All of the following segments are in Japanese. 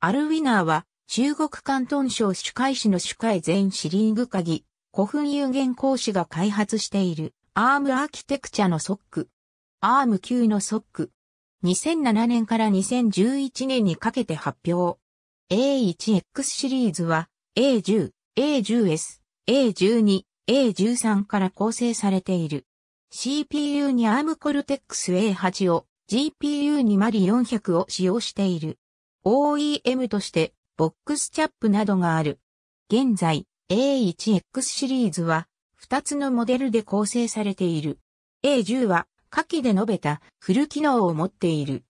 アルウィナーは、中国関東省主海市の主海全シリーグ鍵、古墳有限講師が開発している、アームアーキテクチャのソック。アーム級のソック。2007年から2011年にかけて発表。A1X シリーズは A10、A10S、A12、A13 から構成されている。CPU に ARM コルテックス A8 を、GPU にマリ400を使用している。OEM としてボックスチャップなどがある。現在 A1X シリーズは2つのモデルで構成されている。A10 は下記で述べたフル機能を持っている。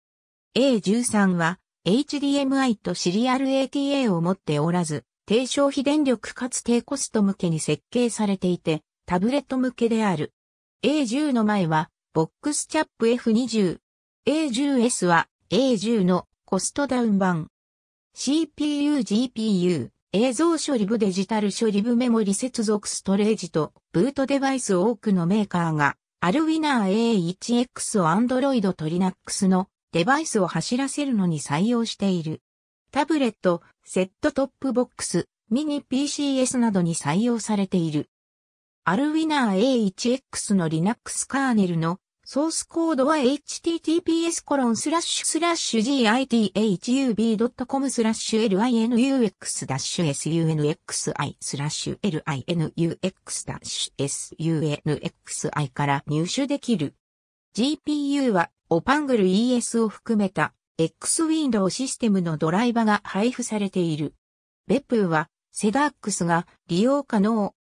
A13 は HDMI とシリアル ATA を持っておらず、低消費電力かつ低コスト向けに設計されていて、タブレット向けである。A10 の前は、ボックスチャップ F20。A10S は A10 のコストダウン版。CPU、GPU、映像処理部デジタル処理部メモリ接続ストレージとブートデバイス多くのメーカーが、アルウィナー A1X を Android と Linux のデバイスを走らせるのに採用している。タブレット、セットトップボックス、ミニ PCS などに採用されている。アルウィナー A1X の Linux カーネルのソースコードは https://github.com スラッシュ linux-sunxi スラッシュ linux-sunxi から入手できる。GPU は Opangle ES を含めた X-Window システムのドライバが配布されている。BEP はセダックスが利用可能。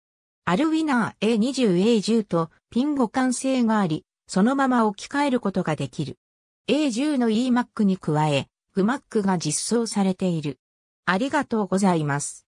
アルウィナー A20A10 とピン互換性があり、そのまま置き換えることができる。A10 の EMAC に加え、GMAC が実装されている。ありがとうございます。